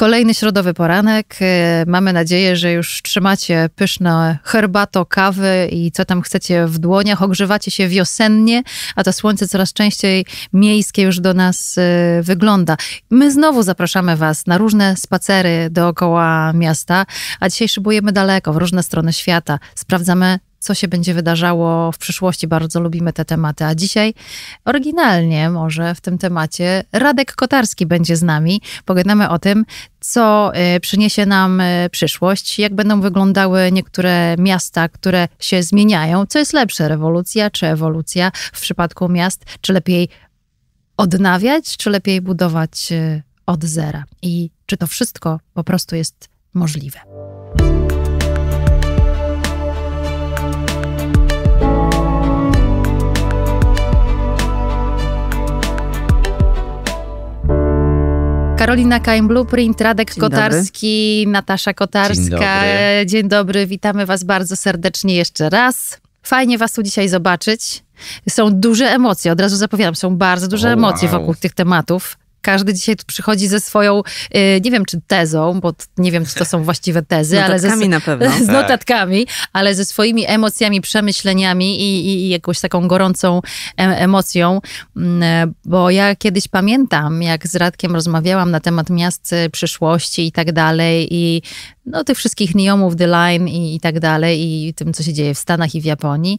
Kolejny środowy poranek. Y, mamy nadzieję, że już trzymacie pyszne herbato, kawy i co tam chcecie w dłoniach. Ogrzewacie się wiosennie, a to słońce coraz częściej miejskie już do nas y, wygląda. My znowu zapraszamy Was na różne spacery dookoła miasta, a dzisiaj szybujemy daleko, w różne strony świata. Sprawdzamy co się będzie wydarzało w przyszłości. Bardzo lubimy te tematy. A dzisiaj oryginalnie może w tym temacie Radek Kotarski będzie z nami. Pogadamy o tym, co y, przyniesie nam y, przyszłość, jak będą wyglądały niektóre miasta, które się zmieniają. Co jest lepsze, rewolucja czy ewolucja w przypadku miast? Czy lepiej odnawiać, czy lepiej budować y, od zera? I czy to wszystko po prostu jest możliwe? Karolina Kain Blueprint, Radek Dzień Kotarski, dobry. Natasza Kotarska. Dzień dobry. Dzień dobry, witamy Was bardzo serdecznie jeszcze raz. Fajnie Was tu dzisiaj zobaczyć. Są duże emocje, od razu zapowiadam, są bardzo duże oh, emocje wokół tych tematów każdy dzisiaj tu przychodzi ze swoją, y, nie wiem czy tezą, bo nie wiem czy to są właściwe tezy, ale ze notatkami na pewno. Z tak. notatkami, ale ze swoimi emocjami, przemyśleniami i, i, i jakąś taką gorącą em emocją, mm, bo ja kiedyś pamiętam, jak z Radkiem rozmawiałam na temat miast y, przyszłości i tak dalej i no tych wszystkich neomów, the line i, i tak dalej i tym, co się dzieje w Stanach i w Japonii,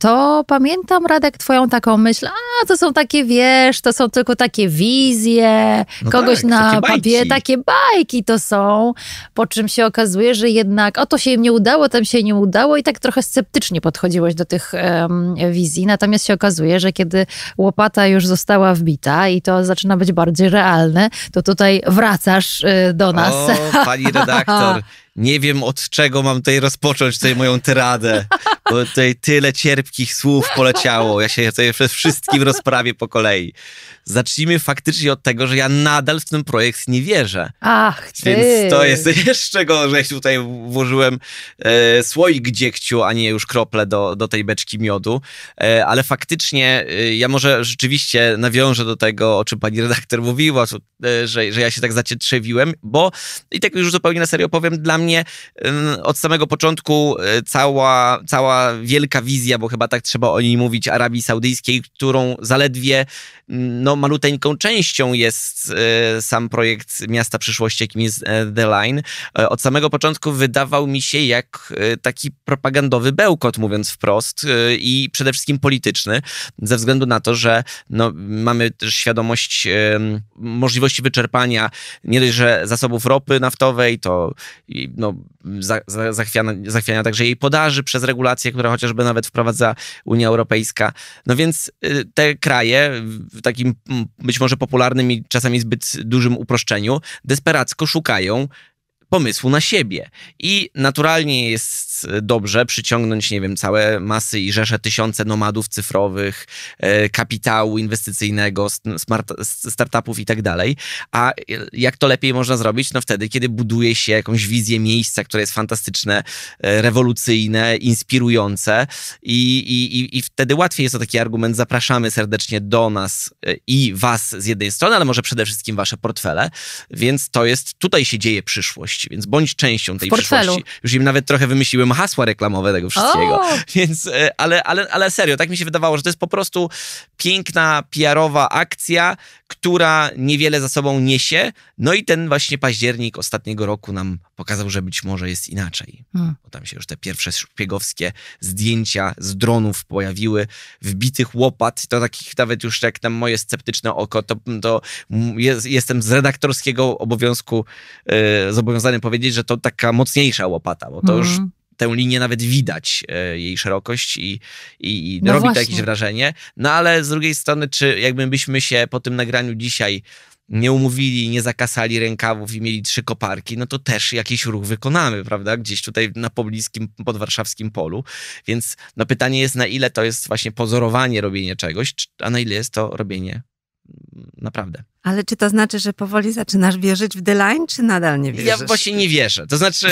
to pamiętam, Radek, twoją taką myśl, a to są takie, wiesz, to są tylko takie wizje, no tak, kogoś tak, na papierze, takie bajki to są, po czym się okazuje, że jednak o to się im nie udało, tam się nie udało i tak trochę sceptycznie podchodziłeś do tych um, wizji, natomiast się okazuje, że kiedy łopata już została wbita i to zaczyna być bardziej realne, to tutaj wracasz y, do nas. O, pani redaktor, nie wiem od czego mam tutaj rozpocząć tutaj moją tyradę. Bo Tutaj tyle cierpkich słów poleciało. Ja się tutaj przez wszystkim rozprawię po kolei zacznijmy faktycznie od tego, że ja nadal w ten projekt nie wierzę. Ach, ty. Więc to jest jeszcze gorzej. Tutaj włożyłem e, słoik dziegciu, a nie już krople do, do tej beczki miodu. E, ale faktycznie e, ja może rzeczywiście nawiążę do tego, o czym pani redaktor mówiła, e, że, że ja się tak zacietrzewiłem, bo i tak już zupełnie na serio powiem, dla mnie od samego początku e, cała, cała wielka wizja, bo chyba tak trzeba o niej mówić, Arabii Saudyjskiej, którą zaledwie mm, no, no, maluteńką częścią jest e, sam projekt Miasta Przyszłości, jakim jest e, The Line. E, od samego początku wydawał mi się jak taki propagandowy bełkot, mówiąc wprost, i przede wszystkim polityczny, ze względu na to, że no, mamy też świadomość możliwości wyczerpania nie dość, że zasobów ropy naftowej, to no, za, za, zachwiania, zachwiania także jej podaży przez regulacje, które chociażby nawet wprowadza Unia Europejska. No więc y, te kraje w takim być może popularnym i czasami zbyt dużym uproszczeniu desperacko szukają pomysłu na siebie. I naturalnie jest dobrze przyciągnąć, nie wiem, całe masy i rzesze tysiące nomadów cyfrowych, e, kapitału inwestycyjnego, smart, startupów i tak dalej. A jak to lepiej można zrobić? No wtedy, kiedy buduje się jakąś wizję miejsca, które jest fantastyczne, e, rewolucyjne, inspirujące i, i, i wtedy łatwiej jest to taki argument, zapraszamy serdecznie do nas e, i was z jednej strony, ale może przede wszystkim wasze portfele, więc to jest, tutaj się dzieje przyszłość przyszłości, więc bądź częścią tej przyszłości. Już im nawet trochę wymyśliłem hasła reklamowe tego wszystkiego. O! Więc, e, ale, ale, ale serio, tak mi się wydawało, że to jest po prostu piękna PR-owa akcja, która niewiele za sobą niesie. No i ten właśnie październik ostatniego roku nam pokazał, że być może jest inaczej. Hmm. Bo tam się już te pierwsze szpiegowskie zdjęcia z dronów pojawiły, wbitych łopat. To takich nawet już jak tam moje sceptyczne oko, to, to jest, jestem z redaktorskiego obowiązku yy, zobowiązany powiedzieć, że to taka mocniejsza łopata, bo to hmm. już mhm tę linię nawet widać, e, jej szerokość i, i, i no robi właśnie. to jakieś wrażenie. No ale z drugiej strony, czy jakbyśmy się po tym nagraniu dzisiaj nie umówili, nie zakasali rękawów i mieli trzy koparki, no to też jakiś ruch wykonamy, prawda? Gdzieś tutaj na pobliskim, podwarszawskim polu. Więc no pytanie jest, na ile to jest właśnie pozorowanie robienie czegoś, a na ile jest to robienie mm, naprawdę. Ale czy to znaczy, że powoli zaczynasz wierzyć w The czy nadal nie wierzysz? Ja właśnie nie wierzę. To znaczy,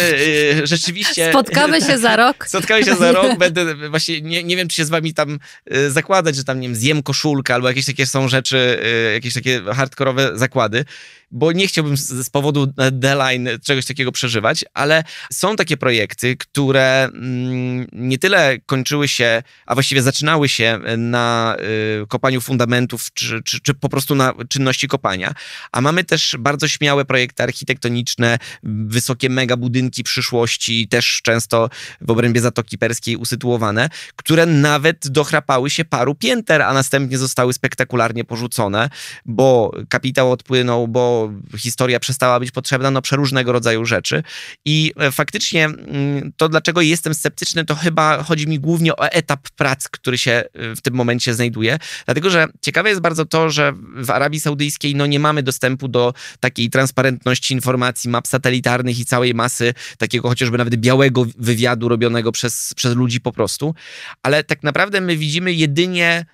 yy, rzeczywiście... Spotkamy się za rok. Spotkamy się za rok. Będę właśnie, nie, nie wiem, czy się z wami tam yy, zakładać, że tam, nie wiem, zjem koszulkę albo jakieś takie są rzeczy, yy, jakieś takie hardkorowe zakłady, bo nie chciałbym z, z powodu e, The czegoś takiego przeżywać, ale są takie projekty, które mm, nie tyle kończyły się, a właściwie zaczynały się na y, kopaniu fundamentów, czy, czy, czy po prostu na czynności kopalni, kopania, a mamy też bardzo śmiałe projekty architektoniczne, wysokie mega budynki przyszłości, też często w obrębie Zatoki Perskiej usytuowane, które nawet dochrapały się paru pięter, a następnie zostały spektakularnie porzucone, bo kapitał odpłynął, bo historia przestała być potrzebna, no przeróżnego rodzaju rzeczy. I e, faktycznie mm, to, dlaczego jestem sceptyczny, to chyba chodzi mi głównie o etap prac, który się e, w tym momencie znajduje, dlatego że ciekawe jest bardzo to, że w Arabii Saudyjskiej takiej no nie mamy dostępu do takiej transparentności informacji, map satelitarnych i całej masy takiego chociażby nawet białego wywiadu robionego przez, przez ludzi po prostu. Ale tak naprawdę my widzimy jedynie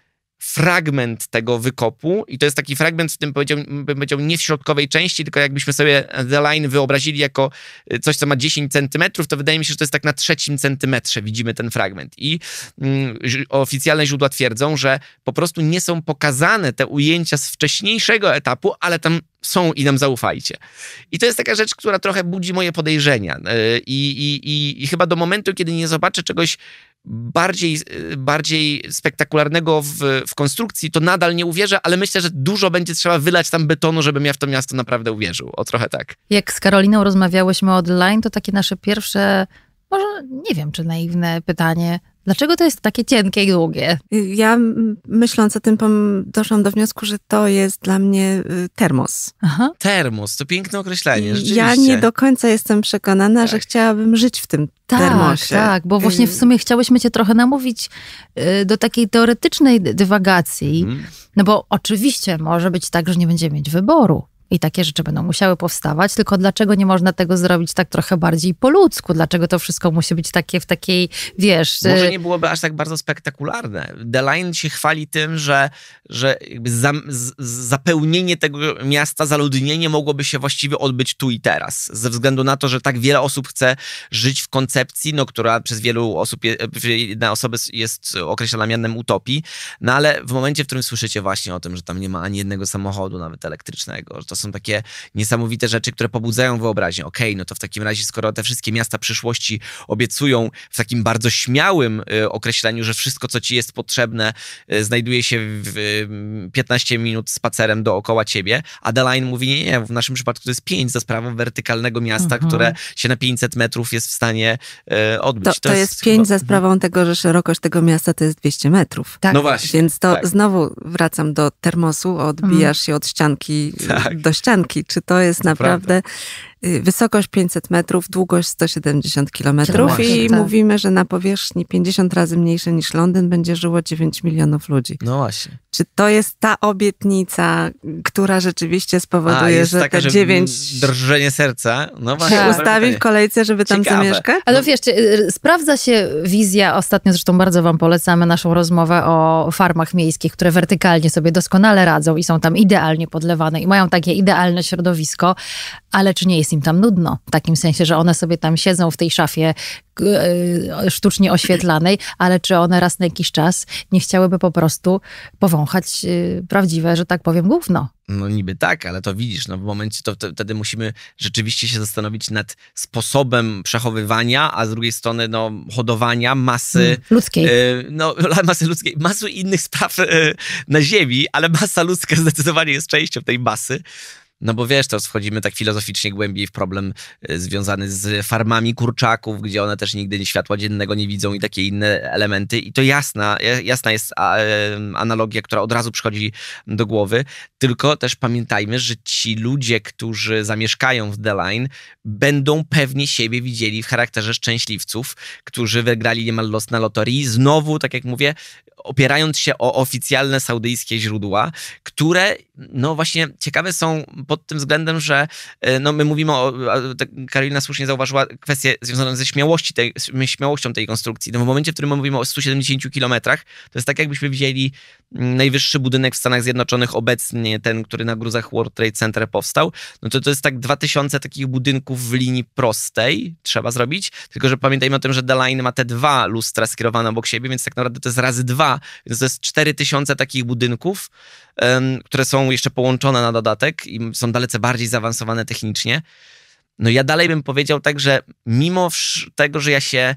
fragment tego wykopu i to jest taki fragment w tym, powiedział, bym powiedział, nie w środkowej części, tylko jakbyśmy sobie The Line wyobrazili jako y, coś, co ma 10 centymetrów, to wydaje mi się, że to jest tak na trzecim centymetrze widzimy ten fragment. I mm, oficjalne źródła twierdzą, że po prostu nie są pokazane te ujęcia z wcześniejszego etapu, ale tam są i nam zaufajcie. I to jest taka rzecz, która trochę budzi moje podejrzenia. Y, i, i, i chyba do momentu, kiedy nie zobaczę czegoś bardziej, e, bardziej spektakularnego w, w, konstrukcji, to nadal nie uwierzę, ale myślę, że dużo będzie trzeba wylać tam betonu, żebym ja w to miasto naprawdę uwierzył. O trochę tak. Jak z Karoliną rozmawiałyśmy online, to takie nasze pierwsze, może nie wiem, czy naiwne pytanie Dlaczego to jest takie cienkie i długie? Y, ja myśląc o tym, doszłam do wniosku, że to jest dla mnie y, termos. Aha. Termos, to piękne określenie, y, rzeczywiście. Ja nie do końca jestem przekonana, tak. że chciałabym żyć w tym tak, termosie. Tak, bo właśnie w sumie chciałyśmy cię trochę namówić do takiej teoretycznej dywagacji, hmm. no bo oczywiście może być tak, że nie będziemy mieć wyboru. I takie rzeczy będą musiały powstawać, tylko dlaczego nie można tego zrobić tak trochę bardziej po ludzku? Dlaczego to wszystko musi być takie w takiej, wiesz... Y- Może nie byłoby aż tak bardzo spektakularne. Deline się chwali tym, że, że za, zapełnienie tego miasta, zaludnienie mogłoby się właściwie odbyć tu i teraz. Ze względu na to, że tak wiele osób chce żyć w koncepcji, no, która przez wielu osób, je, na osoby jest określana mianem utopii, no ale w momencie, w którym słyszycie właśnie o tym, że tam nie ma ani jednego samochodu, nawet elektrycznego, że to to są takie niesamowite rzeczy, które pobudzają wyobraźnię. Okej, okay, no to w takim razie, skoro te wszystkie miasta przyszłości obiecują w takim bardzo śmiałym y, określeniu, że wszystko, co ci jest potrzebne, y, znajduje się w 15 y, minut spacerem dookoła ciebie, Adeline mówi, nie, nie, w naszym przypadku to jest 5 za sprawą wertykalnego miasta, mhm. które się na 500 metrów jest w stanie odbyć. To, to, to jest 5 chyba... za sprawą mhm. tego, że szerokość tego miasta to jest 200 metrów. Tak. No właśnie. Więc to tak. znowu wracam do termosu, odbijasz mhm. się od ścianki tak do ścianki. Czy to jest to naprawdę prawda. Y, wysokość 500 metrów, długość 170 kilometrów i tak. mówimy, że na powierzchni 50 razy mniejsze niż Londyn będzie żyło 9 milionów ludzi. No właśnie. Czy to jest ta obietnica, która rzeczywiście spowoduje, A, że taka, te 9... Drżenie serca. No właśnie. Się tak, ustawi tak. w kolejce, żeby tam Ciekawe. zamieszkać? Ale wiesz, y, y, sprawdza się wizja, ostatnio zresztą bardzo wam polecamy naszą rozmowę o farmach miejskich, które wertykalnie sobie doskonale radzą i są tam idealnie podlewane i mają takie idealne środowisko, ale czy nie jest im tam nudno. W takim sensie, że one sobie tam siedzą w tej szafie e, sztucznie oświetlanej, ale czy one raz na jakiś czas nie chciałyby po prostu powąchać e, prawdziwe, że tak powiem, gówno? No niby tak, ale to widzisz, no w momencie to, wtedy musimy rzeczywiście się zastanowić nad sposobem przechowywania, a z drugiej strony no hodowania masy... Mm, ludzkiej. E, no masy ludzkiej, masy innych spraw na ziemi, ale masa ludzka zdecydowanie jest częścią tej masy. No bo wiesz, to wchodzimy tak filozoficznie głębiej w problem e, związany z farmami kurczaków, gdzie one też nigdy światła dziennego nie widzą i takie inne elementy. I to jasna, jasna jest e, analogia, która od razu przychodzi do głowy. Tylko też pamiętajmy, że ci ludzie, którzy zamieszkają w The Line, będą pewnie siebie widzieli w charakterze szczęśliwców, którzy wygrali niemal los na loterii. Znowu, tak jak mówię, opierając się o oficjalne saudyjskie źródła, które no właśnie ciekawe są pod tym względem, że e, no my mówimy o, tak Karolina słusznie zauważyła kwestię związaną ze śmiałości tej, śmiałością tej konstrukcji. No w momencie, w którym mówimy o 170 kilometrach, to jest tak jakbyśmy widzieli mm, najwyższy budynek w Stanach Zjednoczonych obecnie, ten, który na gruzach World Trade Center powstał, no to to jest tak 2000 takich budynków w linii prostej trzeba zrobić, tylko że pamiętajmy o tym, że the line ma te dwa lustra skierowane obok siebie, więc tak naprawdę to jest razy dwa więc to jest 4000 takich budynków, które są jeszcze połączone na dodatek i są dalece bardziej zaawansowane technicznie. No ja dalej bym powiedział tak, że mimo tego, że ja się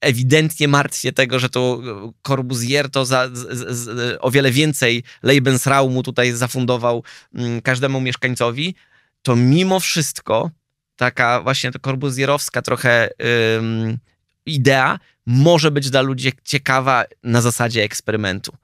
ewidentnie martwię tego, że to e, Corbusier to za, z, z, o wiele więcej Lebensraumu tutaj zafundował mm, każdemu mieszkańcowi, to mimo wszystko taka właśnie to Corbusierowska trochę idea może być dla ludzi ciekawa na zasadzie eksperymentu.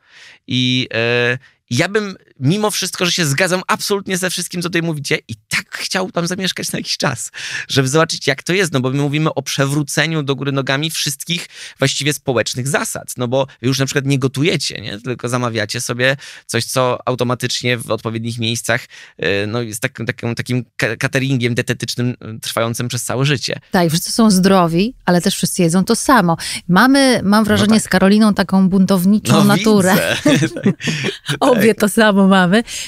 I yy, ja bym mimo wszystko, że się zgadzam absolutnie ze wszystkim, co tutaj mówicie i tak chciał tam zamieszkać na jakiś czas, żeby zobaczyć, jak to jest, no bo my mówimy o przewróceniu do góry nogami wszystkich właściwie społecznych zasad, no bo już na przykład nie gotujecie, nie? tylko zamawiacie sobie coś, co automatycznie w odpowiednich miejscach y, no, jest tak, takim, takim, takim cateringiem detetycznym y, trwającym przez całe życie. Tak, wszyscy są zdrowi, ale też wszyscy jedzą to samo. Mamy, mam no wrażenie, no tak. z Karoliną taką buntowniczą no, naturę. Tak. Obie to samo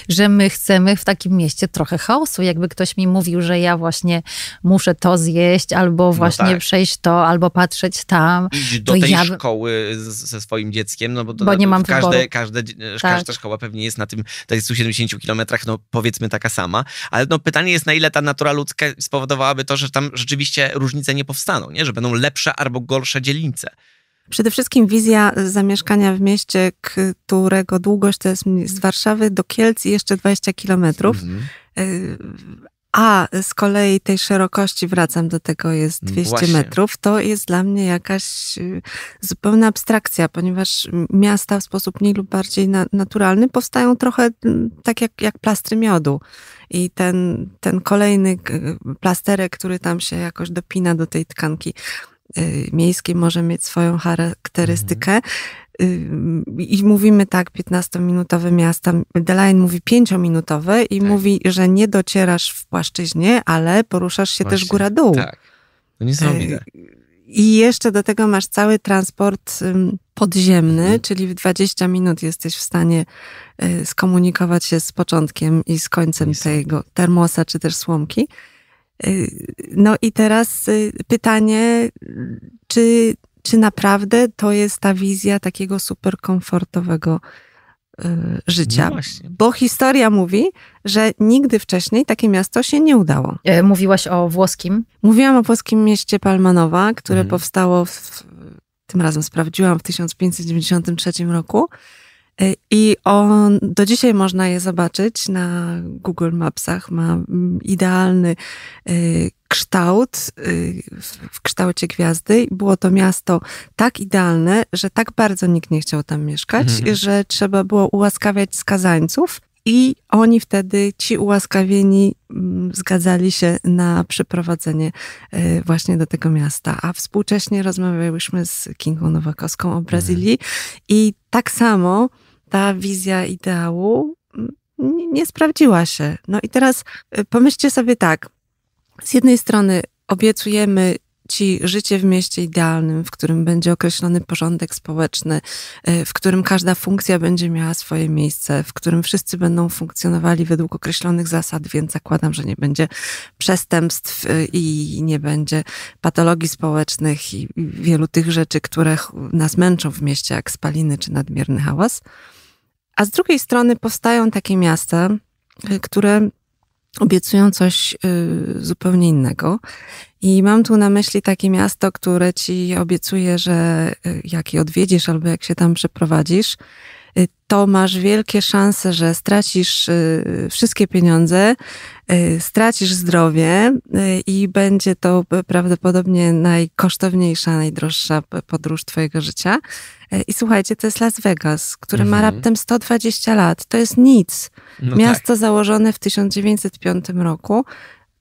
że my chcemy w takim mieście trochę chaosu. Jakby ktoś mi mówił, że ja właśnie muszę to zjeść, albo no właśnie no tak. przejść to, albo patrzeć tam. Idź do tej ja... szkoły ze swoim dzieckiem, no bo, to, bo nie mam każde, każde, tak. każda szkoła pewnie jest na tym 170 tak kilometrach, no powiedzmy taka sama. Ale no pytanie jest, na ile ta natura ludzka spowodowałaby to, że tam rzeczywiście różnice nie powstaną, nie? że będą lepsze albo gorsze dzielnice. Przede wszystkim wizja zamieszkania w mieście, którego długość to jest z Warszawy do Kielc i jeszcze 20 kilometrów. Mhm. Y, a z kolei tej szerokości, wracam do tego, jest 200 mm, Właśnie. metrów. To jest dla mnie jakaś y, zupełna abstrakcja, ponieważ miasta w sposób mniej lub bardziej na, naturalny powstają trochę mm, tak jak, jak plastry miodu. I ten, ten kolejny plasterek, który tam się jakoś dopina do tej tkanki, Y, miejskiej może mieć swoją charakterystykę. Mhm. Y, I mówimy tak, 15-minutowe miasta. Delaine mówi 5-minutowe i tak. mówi, że nie docierasz w płaszczyźnie, ale poruszasz się Właśnie. też góra-dół. Tak. No niesamowite. Y, I jeszcze do tego masz cały transport podziemny, mhm. czyli w 20 minut jesteś w stanie skomunikować się z początkiem i z końcem tego termosa czy też słomki. No i teraz y, pytanie, czy, czy naprawdę to jest ta wizja takiego superkomfortowego y, życia. No bo historia mówi, że nigdy wcześniej takie miasto się nie udało. E, mówiłaś o włoskim? Mówiłam o włoskim mieście Palmanowa, które mhm. powstało, w, tym razem sprawdziłam, w 1593 roku. I on, do dzisiaj można je zobaczyć na Google Mapsach. Ma mm, idealny y, kształt y, w kształcie gwiazdy. Było to miasto tak idealne, że tak bardzo nikt nie chciał tam mieszkać, mhm. mhm. że trzeba było ułaskawiać skazańców. I oni wtedy, ci ułaskawieni, mm, zgadzali się na przeprowadzenie y, właśnie do tego miasta. A współcześnie rozmawiałyśmy z Kingą Nowakowską o mhm. Brazylii i tak samo ta wizja ideału nie, nie sprawdziła się. No i teraz y, pomyślcie sobie tak. Z jednej strony obiecujemy ci życie w mieście idealnym, w którym będzie określony porządek społeczny, y, w którym każda funkcja będzie miała swoje miejsce, w którym wszyscy będą funkcjonowali według określonych zasad, więc zakładam, że nie będzie przestępstw y, i nie będzie patologii społecznych i wielu tych rzeczy, które nas męczą w mieście, jak spaliny czy nadmierny hałas. A z drugiej strony powstają takie miasta, y, które obiecują coś y, zupełnie innego. I mam tu na myśli takie miasto, które ci obiecuje, że y, jak je odwiedzisz albo jak się tam przeprowadzisz, Y, to masz wielkie szanse, że stracisz y, wszystkie pieniądze, y, stracisz zdrowie i będzie to prawdopodobnie najkosztowniejsza, najdroższa podróż Twojego życia. I słuchajcie, to jest Las Vegas, który mhm. ma raptem 120 lat. To jest nic. No Miasto tak. założone w 1905 roku.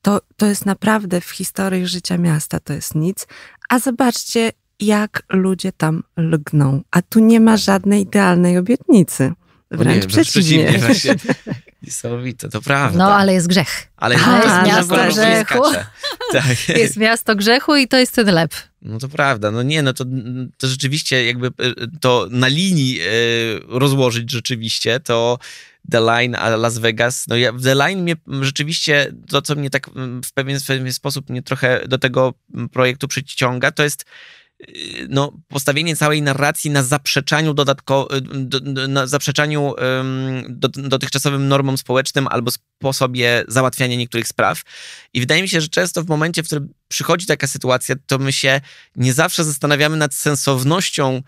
To, to jest naprawdę w historii życia miasta, to jest nic. A zobaczcie, jak ludzie tam lgną. A tu nie ma żadnej idealnej obietnicy. Wręcz nie, przeciwnie. przeciwnie Niesamowite, to prawda. No, ale jest grzech. Ale jest, jest miasto grzechu. Tak. Jest miasto grzechu i to jest ten lep. No to prawda, no nie, no to, to rzeczywiście jakby e, to na linii e, rozłożyć rzeczywiście, to The Line a Las Vegas, no ja, The Line mnie rzeczywiście, to co mnie tak mm, w pewien, w pewien sposób mnie trochę do tego projektu przyciąga, to jest Y, no, postawienie całej narracji na zaprzeczaniu dodatko, y, do, na zaprzeczaniu um, do, dotychczasowym normom społecznym albo sposobie załatwiania niektórych spraw. I wydaje mi się, że często w momencie, w którym przychodzi taka sytuacja, to my się nie zawsze zastanawiamy nad sensownością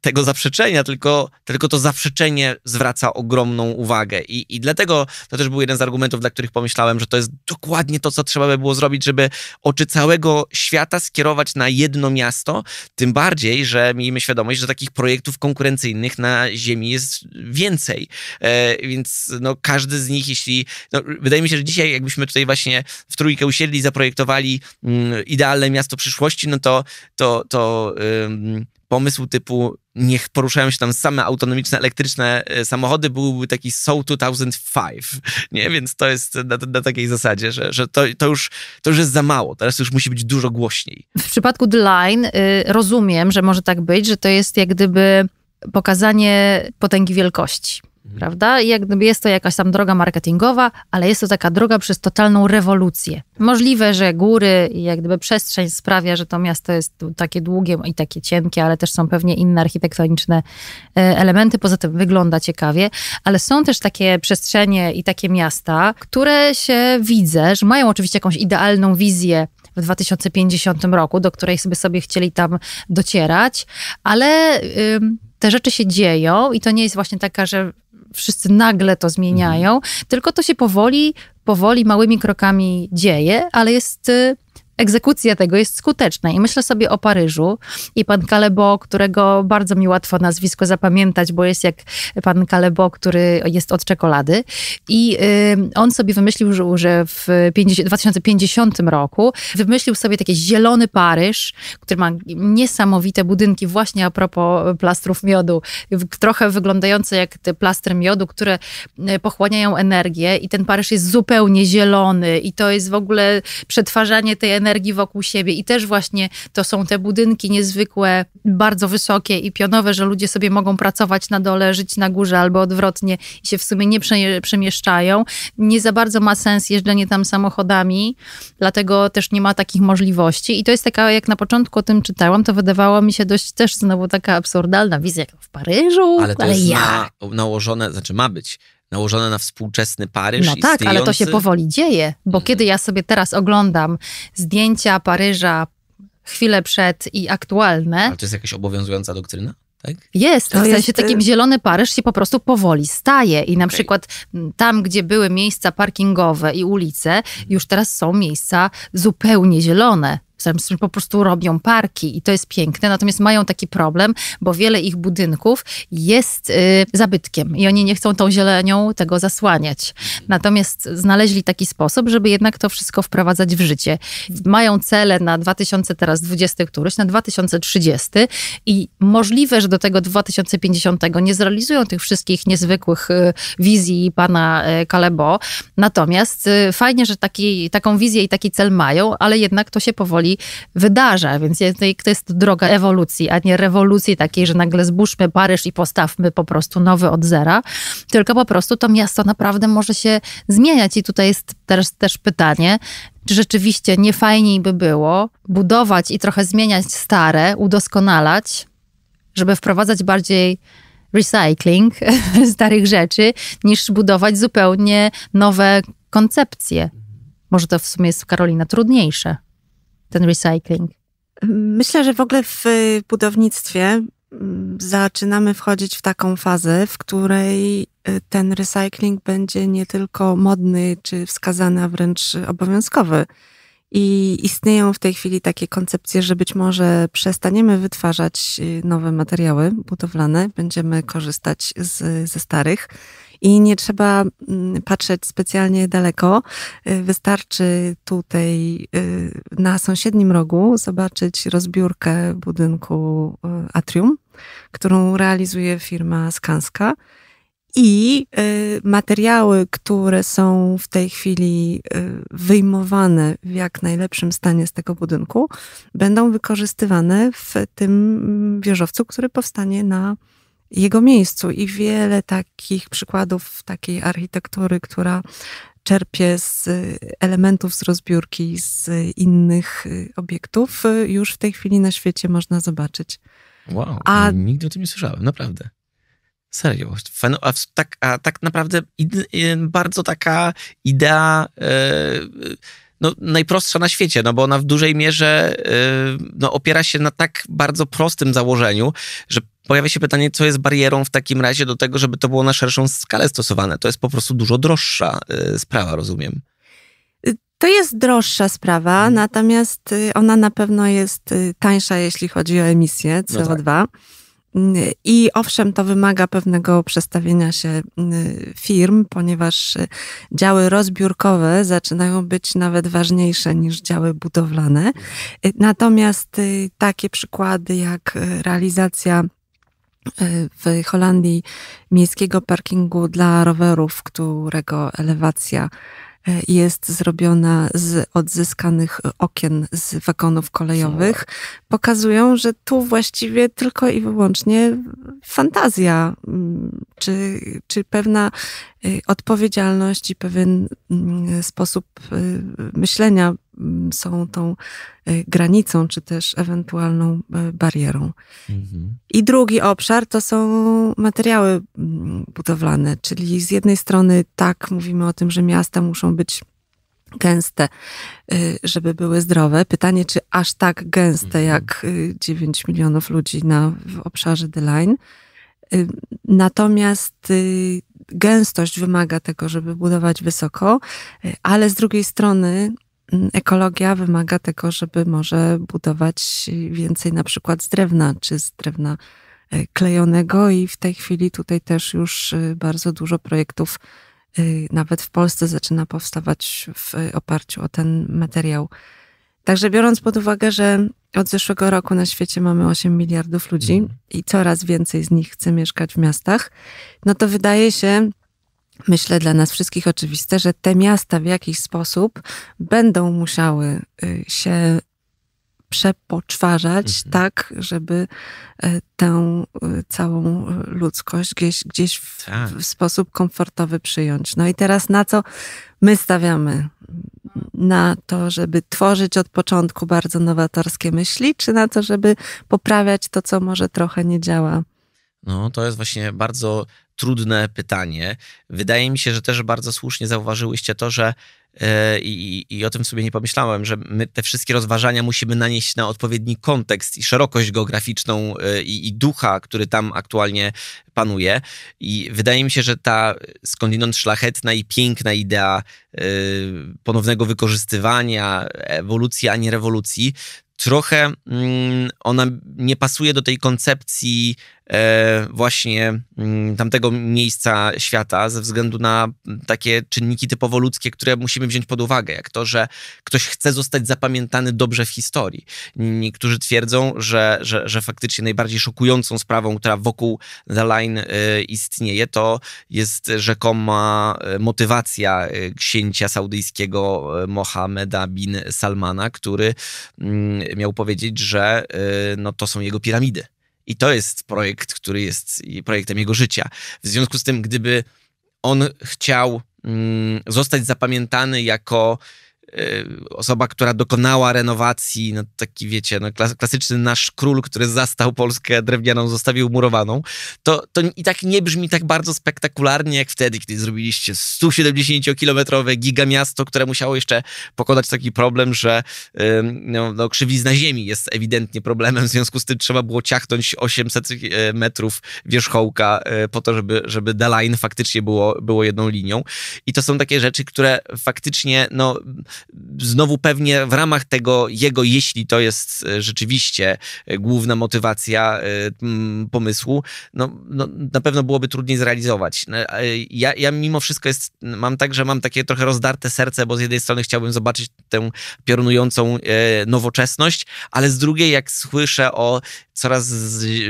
tego zaprzeczenia, tylko, tylko to zaprzeczenie zwraca ogromną uwagę. I, I dlatego to też był jeden z argumentów, dla których pomyślałem, że to jest dokładnie to, co trzeba by było zrobić, żeby oczy całego świata skierować na jedno miasto. Tym bardziej, że miejmy świadomość, że takich projektów konkurencyjnych na Ziemi jest więcej. E, więc no, każdy z nich, jeśli. No, wydaje mi się, że dzisiaj, jakbyśmy tutaj właśnie w trójkę usiedli i zaprojektowali mm, idealne miasto przyszłości, no to, to, to ym, pomysł typu niech poruszają się tam same autonomiczne, elektryczne e, samochody, byłby taki So 2005, nie? Więc to jest na, na takiej zasadzie, że, że to, to, już, to już jest za mało, teraz już musi być dużo głośniej. W przypadku The Line y, rozumiem, że może tak być, że to jest jak gdyby pokazanie potęgi wielkości Mhm. prawda? I jak gdyby jest to jakaś tam droga marketingowa, ale jest to taka droga przez totalną rewolucję. Możliwe, że góry i jak gdyby przestrzeń sprawia, że to miasto jest takie długie i takie cienkie, ale też są pewnie inne architektoniczne e, elementy, poza tym wygląda ciekawie, ale są też takie przestrzenie i takie miasta, które się widzę, że mają oczywiście jakąś idealną wizję w 2050 roku, do której sobie sobie chcieli tam docierać, ale... Yy, te rzeczy się dzieją i to nie jest właśnie taka, że wszyscy nagle to zmieniają, mhm. tylko to się powoli, powoli, małymi krokami dzieje, ale jest y, egzekucja tego jest skuteczna. I myślę sobie o Paryżu i pan Kalebo, którego bardzo mi łatwo nazwisko zapamiętać, bo jest jak pan Kalebo, który jest od czekolady. I y, on sobie wymyślił, że, w 50, 2050 roku wymyślił sobie taki zielony Paryż, który ma niesamowite budynki właśnie a propos plastrów miodu, trochę wyglądające jak te plastry miodu, które y, pochłaniają energię i ten Paryż jest zupełnie zielony i to jest w ogóle przetwarzanie tej energii energii wokół siebie i też właśnie to są te budynki niezwykłe, bardzo wysokie i pionowe, że ludzie sobie mogą pracować na dole, żyć na górze albo odwrotnie i się w sumie nie przemieszczają. Nie za bardzo ma sens jeżdżenie tam samochodami, dlatego też nie ma takich możliwości. I to jest taka, jak na początku o tym czytałam, to wydawało mi się dość też znowu taka absurdalna wizja, jak w Paryżu, ale, to ale jest Na, nałożone, znaczy ma być nałożone na współczesny Paryż. No istniejący... tak, ale to się powoli dzieje, bo mhm. kiedy ja sobie teraz oglądam zdjęcia Paryża chwilę przed i aktualne... Ale to jest jakaś obowiązująca doktryna? Tak? Jest, w sensie y- takim zielony Paryż się po prostu powoli staje i na okay. przykład tam, gdzie były miejsca parkingowe i ulice, mhm. już teraz są miejsca zupełnie zielone po prostu robią parki i to jest piękne, natomiast mają taki problem, bo wiele ich budynków jest y, zabytkiem i oni nie chcą tą zielenią tego zasłaniać. Natomiast znaleźli taki sposób, żeby jednak to wszystko wprowadzać w życie. Mają cele na 2020 któryś, na 2030 i możliwe, że do tego 2050 nie zrealizują tych wszystkich niezwykłych y, wizji pana y, Kalebo. Natomiast y, fajnie, że taki, taką wizję i taki cel mają, ale jednak to się powoli wydarza. Więc jest, to jest droga ewolucji, a nie rewolucji takiej, że nagle zbóżmy Paryż i postawmy po prostu nowy od zera, tylko po prostu to miasto naprawdę może się zmieniać. I tutaj jest też pytanie, czy rzeczywiście nie fajniej by było budować i trochę zmieniać stare, udoskonalać, żeby wprowadzać bardziej recycling starych rzeczy, niż budować zupełnie nowe koncepcje. Może to w sumie jest, Karolina, trudniejsze ten recycling? Myślę, że w ogóle w budownictwie mm, zaczynamy wchodzić w taką fazę, w której y, ten recycling będzie nie tylko modny czy wskazany, a wręcz obowiązkowy. I istnieją w tej chwili takie koncepcje, że być może przestaniemy wytwarzać y, nowe materiały budowlane, będziemy korzystać z, ze starych i nie trzeba mm, patrzeć specjalnie daleko. Y, wystarczy tutaj y, na sąsiednim rogu zobaczyć rozbiórkę budynku y, Atrium, którą realizuje firma Skanska. I materiały, które są w tej chwili wyjmowane w jak najlepszym stanie z tego budynku, będą wykorzystywane w tym mm, wieżowcu, który powstanie na jego miejscu. I wiele takich przykładów takiej architektury, która czerpie z y, elementów z rozbiórki, z innych y, obiektów, y, już w tej chwili na świecie można zobaczyć. Wow, a... nigdy o tym nie słyszałem, naprawdę. Serio. a, tak, a tak naprawdę bardzo taka idea no, najprostsza na świecie, no bo ona w dużej mierze no, opiera się na tak bardzo prostym założeniu, że Pojawia się pytanie, co jest barierą w takim razie do tego, żeby to było na szerszą skalę stosowane. To jest po prostu dużo droższa y, sprawa, rozumiem. Y, to jest droższa sprawa, mhm. natomiast y, ona na pewno jest tańsza, jeśli chodzi o emisję CO2. No tak. I owszem, to wymaga pewnego przestawienia się firm, ponieważ działy rozbiórkowe zaczynają być nawet ważniejsze niż działy budowlane. Natomiast takie przykłady jak realizacja w Holandii miejskiego parkingu dla rowerów, którego elewacja e, jest zrobiona z odzyskanych okien z wagonów kolejowych, pokazują, że tu właściwie tylko i wyłącznie fantazja, mm, czy, czy pewna e, odpowiedzialność i pewien mm, sposób e, myślenia Mm, są tą e, granicą, czy też ewentualną e, barierą. Mhm. I drugi obszar to są materiały mm, budowlane, czyli z jednej strony tak mówimy o tym, że miasta muszą być gęste, e, żeby były zdrowe. Pytanie, czy aż tak gęste mhm. jak 9 milionów ludzi na, w obszarze The Line. Natomiast gęstość wymaga tego, żeby budować wysoko, ale z drugiej strony ekologia wymaga tego, żeby może budować więcej na przykład z drewna, czy z drewna e, klejonego i w tej chwili tutaj też już e, bardzo dużo projektów e, nawet w Polsce zaczyna powstawać w oparciu o ten materiał. Także biorąc pod uwagę, że od zeszłego roku na świecie mamy 8 miliardów ludzi mhm. i coraz więcej z nich chce mieszkać w miastach, no to wydaje się, myślę, dla nas wszystkich oczywiste, że te miasta w jakiś sposób będą musiały y, się przepoczwarzać mhm. tak, żeby y, tę y, całą ludzkość gdzieś, gdzieś w, tak. w, sposób komfortowy przyjąć. No i teraz na co my stawiamy? Na to, żeby tworzyć od początku bardzo nowatorskie myśli, czy na to, żeby poprawiać to, co może trochę nie działa? No, to jest właśnie bardzo trudne pytanie. Wydaje mi się, że też bardzo słusznie zauważyłyście to, że e, i, i, o tym sobie nie pomyślałem, że my te wszystkie rozważania musimy nanieść na odpowiedni kontekst i szerokość geograficzną e, i, i ducha, który tam aktualnie panuje. I wydaje mi się, że ta skądinąd szlachetna i piękna idea e, ponownego wykorzystywania ewolucji, a nie rewolucji, trochę mm, ona nie pasuje do tej koncepcji E, właśnie mm, tamtego miejsca świata ze względu na takie czynniki typowo ludzkie, które musimy wziąć pod uwagę, jak to, że ktoś chce zostać zapamiętany dobrze w historii. Niektórzy twierdzą, że, że, że faktycznie najbardziej szokującą sprawą, która wokół The Line y, istnieje, to jest rzekoma y, motywacja y, księcia saudyjskiego Mohameda bin Salmana, który mm, miał powiedzieć, że no, to są jego piramidy i to jest projekt, który jest projektem jego życia. W związku z tym, gdyby on chciał mm, zostać zapamiętany jako Y, osoba, która dokonała renowacji, no taki wiecie, no klasyczny nasz król, który zastał Polskę drewnianą, zostawił murowaną, to, to i tak nie brzmi tak bardzo spektakularnie jak wtedy, kiedy zrobiliście 170-kilometrowe gigamiasto, które musiało jeszcze pokonać taki problem, że no, no, krzywizna ziemi jest ewidentnie problemem, w związku z tym trzeba było ciachnąć 800 y, metrów wierzchołka y, po to, żeby, żeby the line faktycznie było, było jedną linią. I to są takie rzeczy, które faktycznie no, znowu pewnie w ramach tego jego, jeśli to jest e, rzeczywiście e, główna motywacja e, pomysłu, no, no na pewno byłoby trudniej zrealizować. No, ja, ja mimo wszystko jest, mam tak, że mam takie trochę rozdarte serce, bo z jednej strony chciałbym zobaczyć tę piorunującą nowoczesność, ale z drugiej jak słyszę o coraz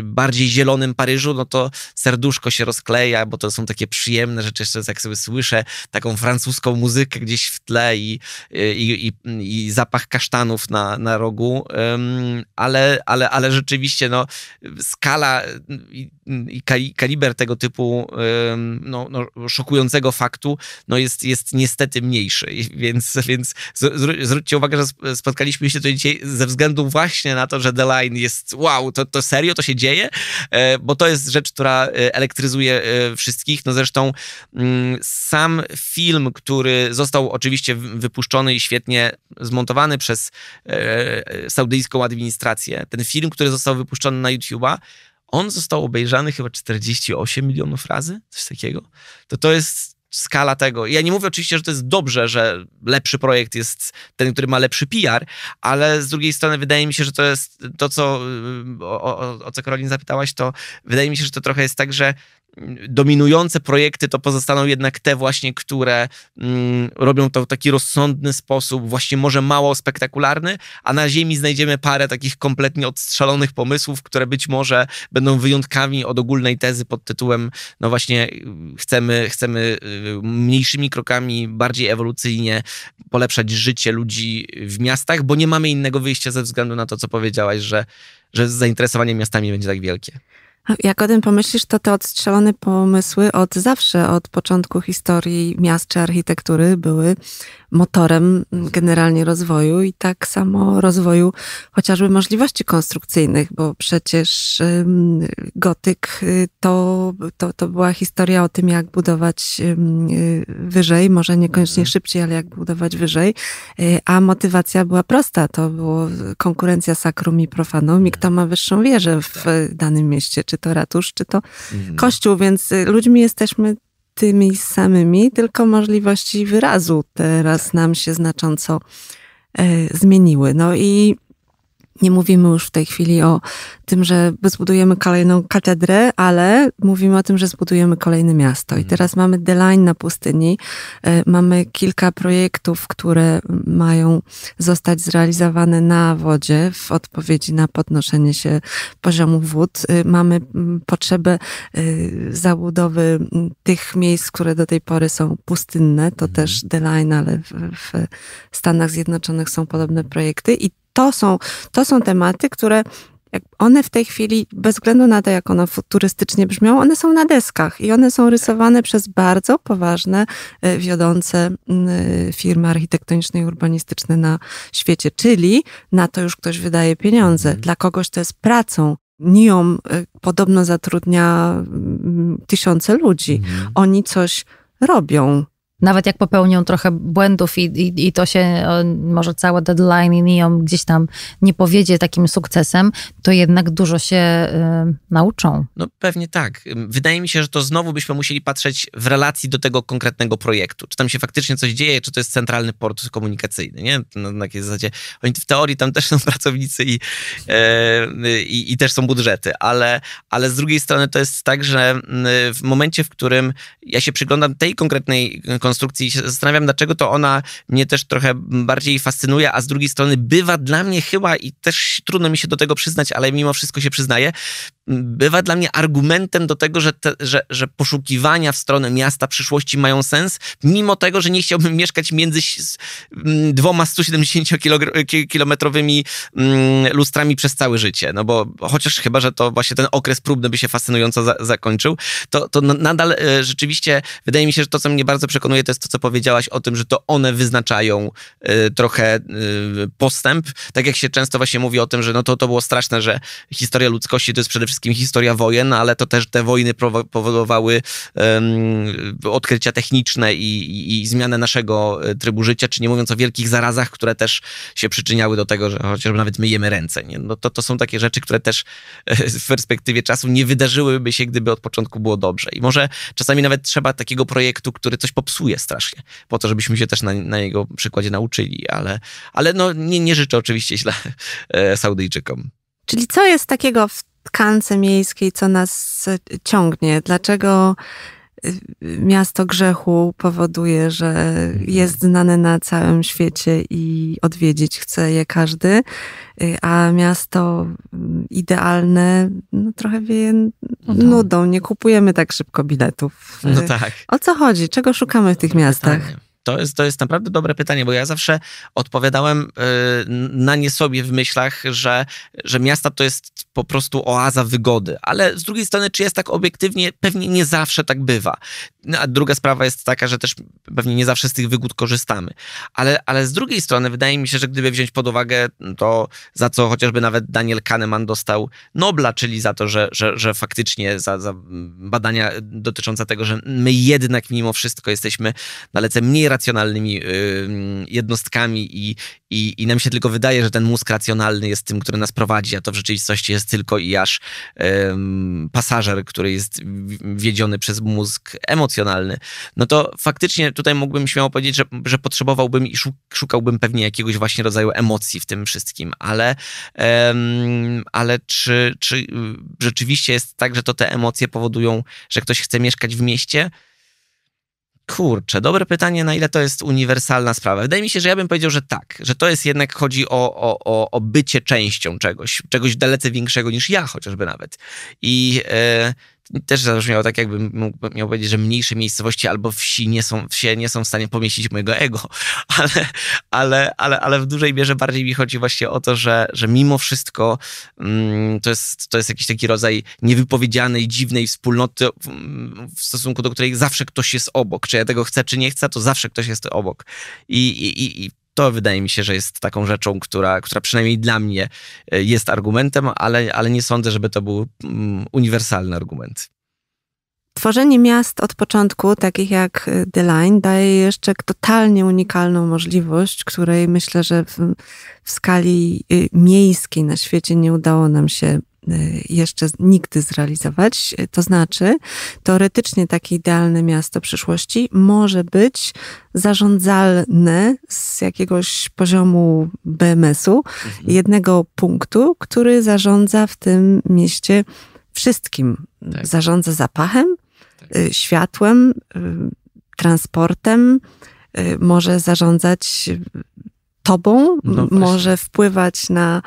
bardziej zielonym Paryżu, no to serduszko się rozkleja, bo to są takie przyjemne rzeczy, jeszcze jak sobie słyszę taką francuską muzykę gdzieś w tle i i, i, i zapach kasztanów na, na rogu, ale, ale, ale rzeczywiście no, skala i, i kaliber tego typu no, no, szokującego faktu no, jest, jest niestety mniejszy, więc, więc zwróćcie uwagę, że spotkaliśmy się tutaj dzisiaj ze względu właśnie na to, że The Line jest wow, to, to serio, to się dzieje, e, bo to jest rzecz, która e, elektryzuje e, wszystkich, no zresztą mm, sam film, który został oczywiście wypuszczony zrobiony i świetnie zmontowany przez e, saudyjską administrację. Ten film, który został wypuszczony na YouTube'a, on został obejrzany chyba 48 milionów razy, coś takiego. To to jest skala tego. Ja nie mówię oczywiście, że to jest dobrze, że lepszy projekt jest ten, który ma lepszy PR, ale z drugiej strony wydaje mi się, że to jest to, co, y, o, o, o co Karolin zapytałaś, to wydaje mi się, że to trochę jest tak, że dominujące projekty to pozostaną jednak te właśnie, które mm, robią to w taki rozsądny sposób, właśnie może mało spektakularny, a na ziemi znajdziemy parę takich kompletnie odstrzelonych pomysłów, które być może będą wyjątkami od ogólnej tezy pod tytułem no właśnie chcemy, chcemy y, mniejszymi krokami, bardziej ewolucyjnie polepszać życie ludzi w miastach, bo nie mamy innego wyjścia ze względu na to, co powiedziałaś, że, że zainteresowanie miastami będzie tak wielkie. Jak o tym pomyślisz, to te odstrzelone pomysły od zawsze, od początku historii miast czy architektury były motorem generalnie rozwoju i tak samo rozwoju chociażby możliwości konstrukcyjnych, bo przecież gotyk y, to, to, to była historia o tym, jak budować y, wyżej, może niekoniecznie mhm. szybciej, ale jak budować wyżej, y, a motywacja była prosta, to było konkurencja sakrum i profanum i kto ma wyższą wieżę w tak. danym mieście, czy to ratusz, czy to mhm. kościół, więc y, ludźmi jesteśmy tymi samymi, tylko możliwości wyrazu teraz tak. nam się znacząco e, zmieniły. No i nie mówimy już w tej chwili o tym, że zbudujemy kolejną katedrę, ale mówimy o tym, że zbudujemy kolejne miasto. I mhm. teraz mamy Delain na pustyni. E, mamy kilka projektów, które mają zostać zrealizowane na wodzie w odpowiedzi na podnoszenie się poziomu wód. E, mamy mm, potrzebę e, zabudowy mm, tych miejsc, które do tej pory są pustynne. To mhm. też Delain, ale w, w Stanach Zjednoczonych są podobne projekty. I to są, to są tematy, które one w tej chwili, bez względu na to, jak one futurystycznie brzmią, one są na deskach i one są rysowane przez bardzo poważne, y, wiodące mm, y, firmy architektoniczne i urbanistyczne na świecie. Czyli na to już ktoś wydaje pieniądze. Mhm. Dla kogoś to jest pracą. NIOM y, podobno zatrudnia mm, tysiące ludzi. Mhm. Oni coś robią nawet jak popełnią trochę błędów i, i, i to się może cała deadline i nią gdzieś tam nie powiedzie takim sukcesem, to jednak dużo się y, nauczą. No pewnie tak. Wydaje mi się, że to znowu byśmy musieli patrzeć w relacji do tego konkretnego projektu. Czy tam się faktycznie coś dzieje, czy to jest centralny port komunikacyjny, nie? Na, no, na no, takiej zasadzie. Oni w teorii tam też są pracownicy i, y, i, i też są budżety, ale, ale z drugiej strony to jest tak, że mm, w momencie, w którym ja się przyglądam tej konkretnej konstrukcji i się zastanawiam, dlaczego to ona mnie też trochę bardziej fascynuje, a z drugiej strony bywa dla mnie chyba i też trudno mi się do tego przyznać, ale mimo wszystko się przyznaję, bywa dla mnie argumentem do tego, że, te, że, że poszukiwania w stronę miasta przyszłości mają sens, mimo tego, że nie chciałbym mieszkać między mm, dwoma 170-kilometrowymi mm, lustrami przez całe życie. No bo chociaż chyba, że to właśnie ten okres próbny by się fascynująco za, zakończył, to, to nadal e, rzeczywiście wydaje mi się, że to, co mnie bardzo przekonuje, to jest to, co powiedziałaś o tym, że to one wyznaczają e, trochę e, postęp. Tak jak się często właśnie mówi o tym, że no to, to było straszne, że historia ludzkości to jest przede wszystkim wszystkim historia wojen, ale to też te wojny powodowały um, odkrycia techniczne i, i, i, zmianę naszego e, trybu życia, czy nie mówiąc o wielkich zarazach, które też się przyczyniały do tego, że chociażby nawet myjemy ręce. Nie? No to, to są takie rzeczy, które też e, w perspektywie czasu nie wydarzyłyby się, gdyby od początku było dobrze. I może czasami nawet trzeba takiego projektu, który coś popsuje strasznie, po to, żebyśmy się też na, na jego przykładzie nauczyli, ale, ale no, nie, nie życzę oczywiście źle e, Saudyjczykom. Czyli co jest takiego w tkance miejskiej, co nas ciągnie? Dlaczego y, miasto grzechu powoduje, że mhm. jest znane na całym świecie i odwiedzić chce je każdy, y, a miasto mm, idealne no, trochę wieje no tak. nudą. Nie kupujemy tak szybko biletów. No y, tak. O co chodzi? Czego szukamy w tych miastach? To jest, to jest naprawdę dobre pytanie, bo ja zawsze odpowiadałem y, na nie sobie w myślach, że, że miasta to jest po prostu oaza wygody, ale z drugiej strony, czy jest tak obiektywnie, pewnie nie zawsze tak bywa. No, a druga sprawa jest taka, że też pewnie nie zawsze z tych wygód korzystamy. Ale, ale z drugiej strony, wydaje mi się, że gdyby wziąć pod uwagę mm, to, za co chociażby nawet Daniel Kahneman dostał Nobla, czyli za to, że, że, że faktycznie za, za badania dotyczące tego, że my jednak mimo wszystko jesteśmy dalece mniej racjonalnymi jednostkami i, i, i nam się tylko wydaje, że ten mózg racjonalny jest tym, który nas prowadzi, a to w rzeczywistości jest tylko i aż pasażer, który jest wiedziony przez mózg emocjonalny, no to faktycznie tutaj mógłbym śmiało powiedzieć, że, że potrzebowałbym i szukałbym pewnie jakiegoś właśnie rodzaju emocji w tym wszystkim, ale, ale czy, czy rzeczywiście jest tak, że to te emocje powodują, że ktoś chce mieszkać w mieście? Kurczę, dobre pytanie, na ile to jest uniwersalna sprawa. Wydaje mi się, że ja bym powiedział, że tak, że to jest jednak chodzi o, o, o, o bycie częścią czegoś, czegoś dalece większego niż ja chociażby nawet. I e, też zabrzmiało tak, jakbym mógł, miał powiedzieć, że mniejsze miejscowości albo wsi nie są, wsie nie są w stanie pomieścić mojego ego, ale, ale, ale, ale w dużej mierze bardziej mi chodzi właśnie o to, że, że mimo wszystko mm, to, jest, to jest jakiś taki rodzaj niewypowiedzianej, dziwnej wspólnoty, w, w, stosunku do której zawsze ktoś jest obok. Czy ja tego chcę, czy nie chcę, to zawsze ktoś jest obok. I, i, i to wydaje mi się, że jest taką rzeczą, która, która przynajmniej dla mnie e, jest argumentem, ale, ale nie sądzę, żeby to był mm, uniwersalny argument. Tworzenie miast od początku, takich jak e, The Line, daje jeszcze totalnie unikalną możliwość, której myślę, że w, w skali y, miejskiej na świecie nie udało nam się Y, jeszcze nigdy zrealizować. To znaczy, teoretycznie takie idealne miasto przyszłości może być zarządzalne z jakiegoś poziomu BMS-u, mhm. jednego punktu, który zarządza w tym mieście wszystkim. Tak. Zarządza zapachem, tak. Y, światłem, y, transportem, może zarządzać tobą no może wpływać na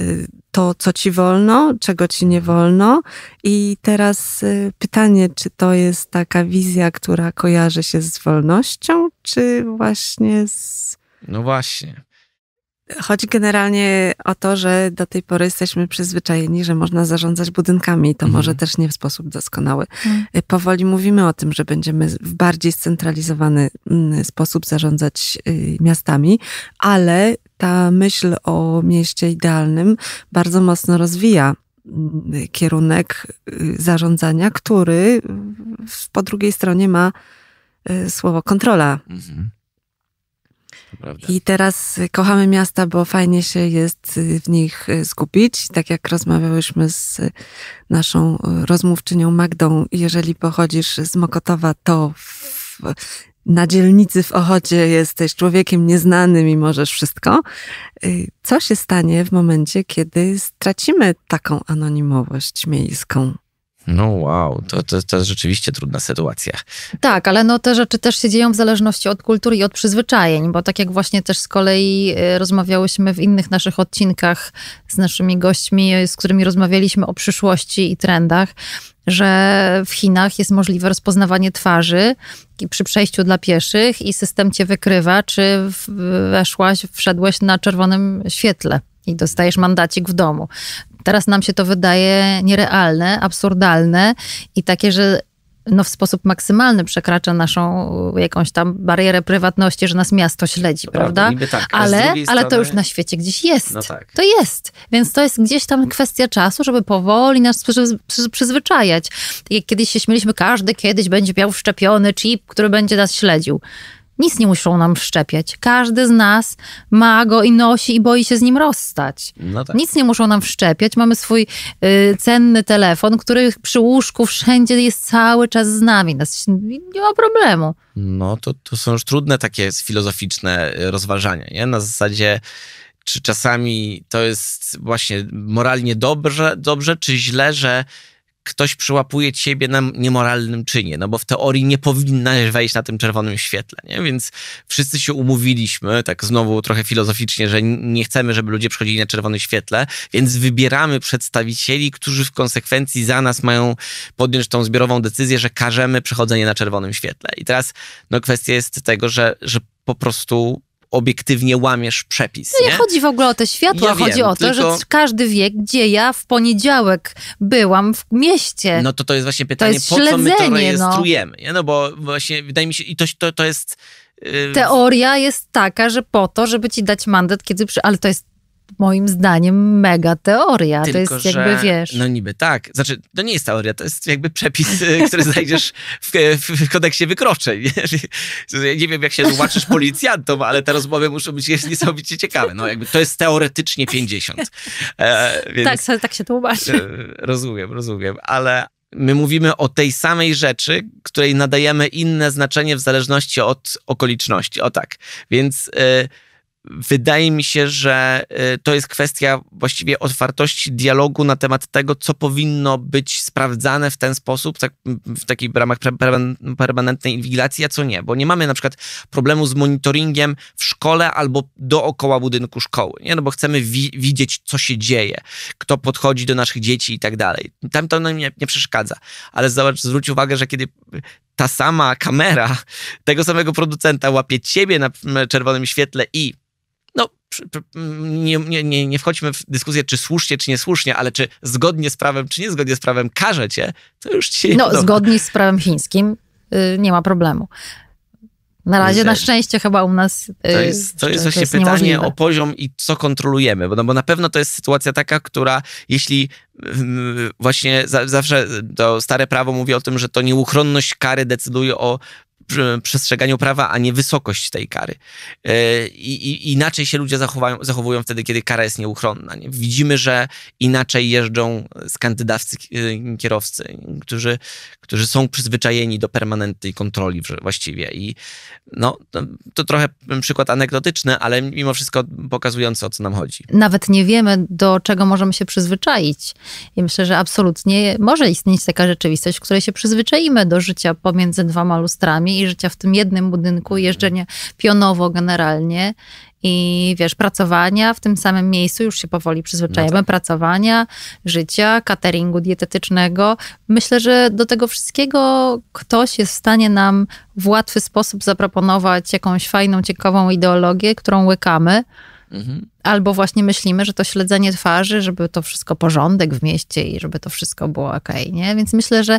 y, to, co ci wolno, czego ci nie mhm. wolno. I teraz y, pytanie, czy to jest taka wizja, która kojarzy się z wolnością, czy właśnie z. No właśnie. Chodzi generalnie o to, że do tej pory jesteśmy przyzwyczajeni, że można zarządzać budynkami i to mhm. może też nie w sposób doskonały. Mhm. Y, powoli mówimy o tym, że będziemy w bardziej scentralizowany mm, sposób zarządzać y, miastami, ale ta myśl o mieście idealnym bardzo mocno rozwija mm, kierunek y, zarządzania, który po drugiej stronie ma słowo kontrola. Mhm. Prawda. I teraz kochamy miasta, bo fajnie się jest w nich zgubić. Y, tak jak rozmawiałyśmy z naszą y, rozmówczynią Magdą, jeżeli pochodzisz z Mokotowa, to w, na dzielnicy w Ochocie jesteś człowiekiem nieznanym i możesz wszystko. Y, co się stanie w momencie, kiedy stracimy taką anonimowość miejską? No wow, to, to, to jest rzeczywiście trudna sytuacja. Tak, ale no te rzeczy też się dzieją w zależności od kultury i od przyzwyczajeń, bo tak jak właśnie też z kolei e, rozmawiałyśmy w innych naszych odcinkach z naszymi gośćmi, e, z którymi rozmawialiśmy o przyszłości i trendach, że w Chinach jest możliwe rozpoznawanie twarzy przy przejściu dla pieszych i system cię wykrywa, czy weszłaś, wszedłeś na czerwonym świetle i dostajesz mandacik w domu. Teraz nam się to wydaje nierealne, absurdalne i takie, że no, w sposób maksymalny przekracza naszą e, jakąś tam barierę prywatności, że nas miasto śledzi, prawda? prawda? Tak, ale, ale to już na świecie gdzieś jest. No tak. To jest. Więc to jest gdzieś tam kwestia czasu, żeby powoli nas przyz przyzwyczajać. jak kiedyś się śmieliśmy, każdy kiedyś będzie miał wszczepiony chip, który będzie nas śledził. Nic nie muszą nam wszczepiać. Każdy z nas ma go i nosi i boi się z nim rozstać. No tak. Nic nie muszą nam wszczepiać. Mamy swój y, cenny telefon, który przy łóżku wszędzie jest cały czas z nami. Nas, nie ma problemu. No to, to są już trudne takie filozoficzne y, rozważania. Nie? Na zasadzie czy czasami to jest właśnie moralnie dobrze, dobrze czy źle, że ktoś przyłapuje ciebie na niemoralnym czynie, no bo w teorii nie powinnaś wejść na tym czerwonym świetle, nie? Więc wszyscy się umówiliśmy, tak znowu trochę filozoficznie, że nie chcemy, żeby ludzie przychodzili na czerwonym świetle, więc wybieramy przedstawicieli, którzy w konsekwencji za nas mają podjąć tą zbiorową decyzję, że karzemy przechodzenie na czerwonym świetle. I teraz no, kwestia jest tego, że, że po prostu obiektywnie łamiesz przepis. No nie, nie, chodzi w ogóle o te światła ja chodzi wiem, o to, tylko... że każdy wie, gdzie ja w poniedziałek byłam w mieście. No to to jest właśnie pytanie, jest po co my to no. rejestrujemy? No. no bo właśnie wydaje mi się, i to, to, to jest... Y, Teoria jest taka, że po to, żeby ci dać mandat, kiedy. Przy... Ale to jest moim zdaniem mega teoria. Tylko, to jest że, jakby, wiesz... No niby tak. Znaczy, to nie jest teoria, to jest jakby przepis, e, który znajdziesz e, w, w, kodeksie wykroczeń. nie wiem, jak się tłumaczysz policjantom, ale te rozmowy muszą być niesamowicie ciekawe. No jakby to jest teoretycznie 50. E, więc, tak, tak się tłumaczy. E, rozumiem, rozumiem. Ale, my mówimy o tej samej rzeczy, której nadajemy inne znaczenie w zależności od okoliczności. O tak. Więc y, Wydaje mi się, że y, to jest kwestia właściwie otwartości dialogu na temat tego, co powinno być sprawdzane w ten sposób, tak, w takich ramach permanentnej inwigilacji, a co nie. Bo nie mamy na przykład problemu z monitoringiem w szkole albo dookoła budynku szkoły, nie? no bo chcemy wi widzieć, co się dzieje, kto podchodzi do naszych dzieci i tak dalej. Tam to nam nie, nie przeszkadza. Ale zobacz, zwróć uwagę, że kiedy ta sama kamera tego samego producenta łapie ciebie na czerwonym świetle i nie, nie, nie, nie wchodźmy w dyskusję, czy słusznie, czy niesłusznie, ale czy zgodnie z prawem, czy niezgodnie z prawem karze cię, to już ci... No, zgodnie z prawem chińskim y, nie ma problemu. Na razie na szczęście chyba u nas. Y, to jest, to jest właśnie to jest pytanie o poziom i co kontrolujemy, bo, no, bo na pewno to jest sytuacja taka, która jeśli właśnie za, zawsze to stare prawo mówi o tym, że to nieuchronność kary decyduje o przestrzeganiu prawa, a nie wysokość tej kary. E, I, i inaczej się ludzie zachowują, zachowują wtedy, kiedy kara jest nieuchronna. Nie? Widzimy, że inaczej jeżdżą skandydawcy e, kierowcy, którzy, którzy są przyzwyczajeni do permanentnej kontroli właściwie. I no, to, to trochę przykład anegdotyczny, ale mimo wszystko pokazujący, o co nam chodzi. Nawet nie wiemy, do czego możemy się przyzwyczaić. I myślę, że absolutnie może istnieć taka rzeczywistość, w której się przyzwyczaimy do życia pomiędzy dwoma lustrami i życia w tym jednym budynku, mhm. jeżdżenie pionowo generalnie i wiesz, pracowania w tym samym miejscu, już się powoli przyzwyczajamy, no tak. pracowania, życia, cateringu dietetycznego. Myślę, że do tego wszystkiego ktoś jest w stanie nam w łatwy sposób zaproponować jakąś fajną, ciekawą ideologię, którą łykamy. Mhm albo właśnie myślimy, że to śledzenie twarzy, żeby to wszystko porządek w mieście i żeby to wszystko było ok, nie? Więc myślę, że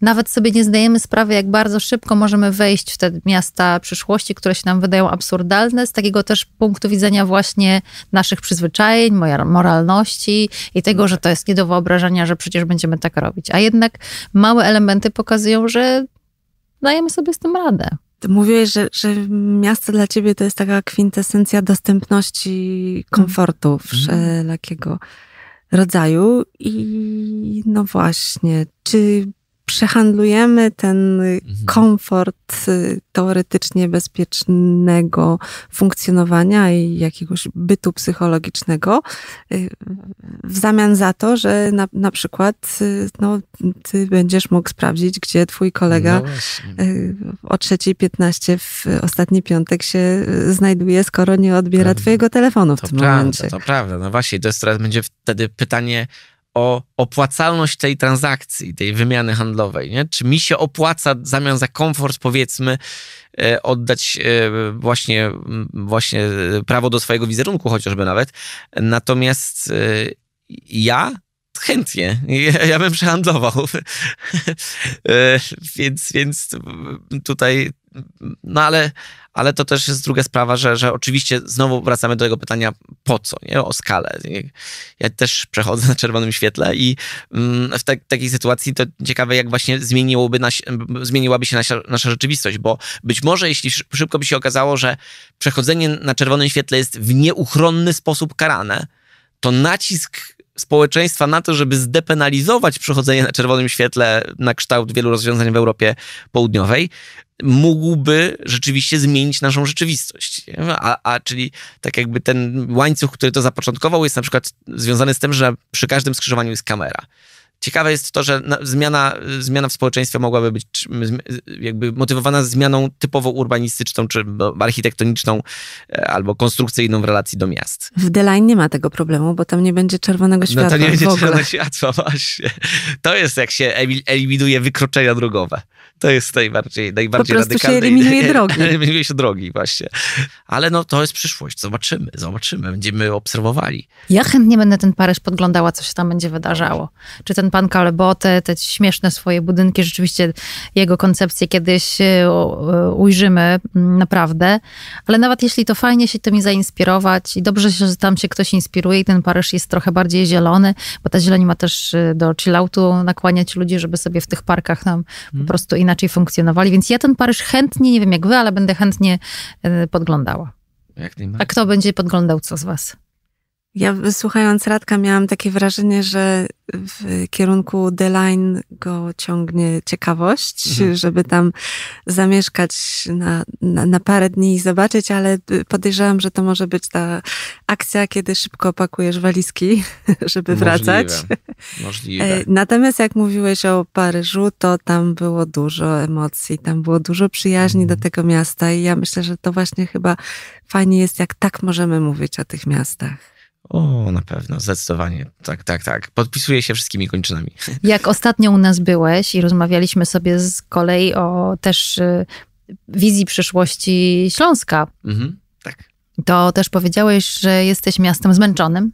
nawet sobie nie zdajemy sprawy, jak bardzo szybko możemy wejść w te miasta przyszłości, które się nam wydają absurdalne, z takiego też punktu widzenia właśnie naszych przyzwyczajeń, moralności i tego, że to jest nie do wyobrażenia, że przecież będziemy tak robić. A jednak małe elementy pokazują, że dajemy sobie z tym radę mówiłeś, że, że miasto dla ciebie to jest taka kwintesencja dostępności komfortu mhm. wszelkiego rodzaju. I no właśnie, czy przehandlujemy ten mhm. komfort y, teoretycznie bezpiecznego funkcjonowania i jakiegoś bytu psychologicznego y, w zamian za to, że na, na przykład y, no, ty będziesz mógł sprawdzić, gdzie twój kolega no o 3.15 w ostatni piątek się znajduje, skoro nie odbiera twojego telefonu w tym prawda, momencie. To prawda, no właśnie, to jest teraz będzie wtedy pytanie, o opłacalność tej transakcji, tej wymiany handlowej. Nie? Czy mi się opłaca w zamian za komfort, powiedzmy, e, oddać e, właśnie, właśnie e, prawo do swojego wizerunku, chociażby nawet. Natomiast ja chętnie, ja, ja bym przehandlował. więc, więc tutaj, no ale ale to też jest druga sprawa, że, że oczywiście znowu wracamy do tego pytania po co, nie? o skalę. Ja też przechodzę na czerwonym świetle i mm, w te, tak, takiej sytuacji to ciekawe, jak właśnie zmieniłoby nas, zmieniłaby się nasza, nasza rzeczywistość, bo być może jeśli szybko by się okazało, że przechodzenie na czerwonym świetle jest w nieuchronny sposób karane, to nacisk społeczeństwa na to, żeby zdepenalizować przechodzenie na czerwonym świetle na kształt wielu rozwiązań w Europie Południowej, mógłby rzeczywiście zmienić naszą rzeczywistość. A, a czyli tak jakby ten łańcuch, który to zapoczątkował, jest na przykład związany z tym, że przy każdym skrzyżowaniu jest kamera. Ciekawe jest to, że zmiana, zmiana w społeczeństwie mogłaby być jakby motywowana zmianą typowo urbanistyczną czy architektoniczną e, albo konstrukcyjną w relacji do miast. W Delain nie ma tego problemu, bo tam nie będzie czerwonego światła. No to nie będzie czerwonego światła, właśnie. To jest jak się eliminuje wykroczenia drogowe. To jest najbardziej, najbardziej radykalne. Po prostu radykalne się eliminuje drogi. eliminuje się drogi, właśnie. Ale no, to jest przyszłość. Zobaczymy, zobaczymy. Będziemy obserwowali. Ja chętnie będę ten Paryż podglądała, co się tam będzie wydarzało. Czy ten pan Kalebo, te, śmieszne swoje budynki, rzeczywiście jego koncepcję kiedyś e, e, ujrzymy mm, naprawdę. Ale nawet jeśli to fajnie się tymi zainspirować i dobrze, że tam się ktoś inspiruje i ten Paryż jest trochę bardziej zielony, bo ta zieleń ma też e, do chilloutu nakłaniać ludzi, żeby sobie w tych parkach nam hmm. po mhm. prostu inaczej inaczej funkcjonowali, więc ja ten Paryż chętnie, nie wiem jak wy, ale będę chętnie e, podglądała. Jak najbardziej. A kto będzie podglądał co z was? Ja słuchając Radka miałam takie wrażenie, że w kierunku The Line go ciągnie ciekawość, mhm. żeby tam zamieszkać na, na, na, parę dni i zobaczyć, ale podejrzewam, że to może być ta akcja, kiedy szybko pakujesz walizki, żeby Możliwe. wracać. Możliwe. E, natomiast jak mówiłeś o Paryżu, to tam było dużo emocji, tam było dużo przyjaźni mhm. do tego miasta i ja myślę, że to właśnie chyba fajnie jest, jak tak możemy mówić o tych miastach. O, na pewno, zdecydowanie. Tak, tak, tak. Podpisuję się wszystkimi kończynami. Jak ostatnio u nas byłeś i rozmawialiśmy sobie z kolei o też y, wizji przyszłości Śląska. Mhm, tak. To też powiedziałeś, że jesteś miastem zmęczonym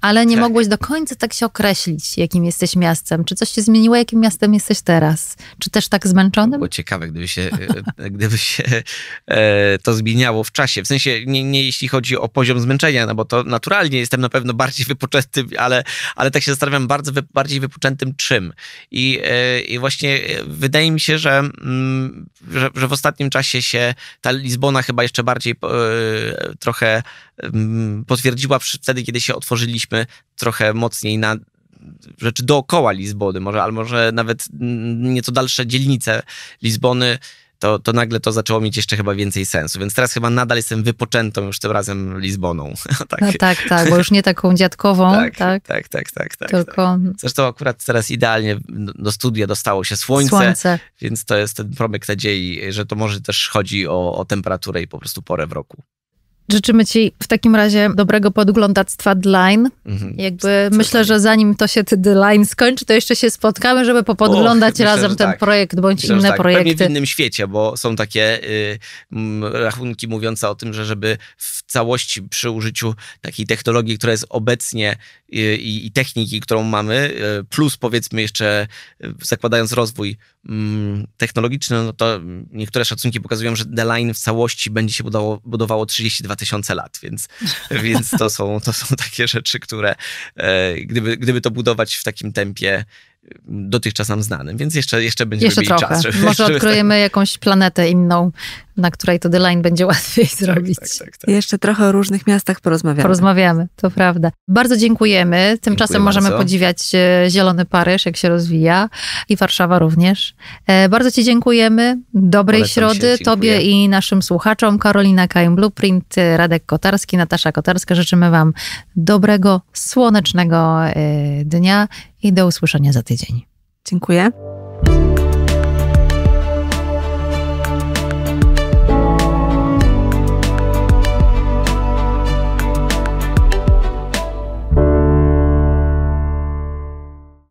ale nie tak. mogłeś do końca tak się określić, jakim jesteś miastem. Czy coś się zmieniło, jakim miastem jesteś teraz? Czy też tak zmęczonym? Było ciekawe, gdyby się, e, e, gdyby się e, to zmieniało w czasie. W sensie nie, nie, jeśli chodzi o poziom zmęczenia, no bo to naturalnie jestem na pewno bardziej wypoczętym, ale, ale tak się zastanawiam bardzo bardziej wypoczętym czym. I, e, I właśnie e, wydaje mi się, że, m, mm, że, że, w ostatnim czasie się ta Lizbona chyba jeszcze bardziej e, trochę potwierdziła wtedy, kiedy się otworzyliśmy trochę mocniej na rzeczy dookoła Lizbony, może, ale może nawet nieco dalsze dzielnice Lizbony, to, to nagle to zaczęło mieć jeszcze chyba więcej sensu. Więc teraz chyba nadal jestem wypoczętą już tym razem Lizboną. No tak. No tak, tak, bo już nie taką dziadkową. Tak, tak, tak, tak, tak, tak, tak. Tylko... Tak. Zresztą akurat teraz idealnie do studia dostało się słońce, słońce. więc to jest ten promyk nadziei, że to może też chodzi o, o temperaturę i po prostu porę w roku. Życzymy Ci w takim razie dobrego podglądactwa Dline. Mhm. Jakby myślę, że zanim to się d-line skończy, to jeszcze się spotkamy, żeby popodglądać Och, myślę, razem ten tak. projekt bądź myślę, inne tak. projekty. Pewnie w innym świecie, bo są takie y, m, rachunki mówiące o tym, że żeby w całości przy użyciu takiej technologii, która jest obecnie y, i techniki, którą mamy, y, plus powiedzmy jeszcze y, zakładając rozwój mm, technologiczny, no to niektóre szacunki pokazują, że The Line w całości będzie się budowało 32 2000 lat, więc, więc to, są, to są takie rzeczy, które e, gdyby, gdyby to budować w takim tempie e, dotychczas nam znanym, więc jeszcze, jeszcze będziemy jeszcze mieli trochę. czas. Żeby, Może żeby... odkryjemy jakąś planetę inną, na której to deadline będzie łatwiej tak, tak, zrobić. Tak, tak, tak, Jeszcze trochę o różnych miastach porozmawiamy. Porozmawiamy, to prawda. Bardzo dziękujemy. Tymczasem Dziękuję możemy bardzo. podziwiać e, Zielony Paryż, jak się rozwija i Warszawa również. E, bardzo Ci dziękujemy. Dobrej Polecam środy się, Tobie i naszym słuchaczom. Karolina Kajm Blueprint, e, Radek Kotarski, Natasza Kotarska. Życzymy Wam dobrego, słonecznego dnia i do usłyszenia za tydzień. Dziękuję.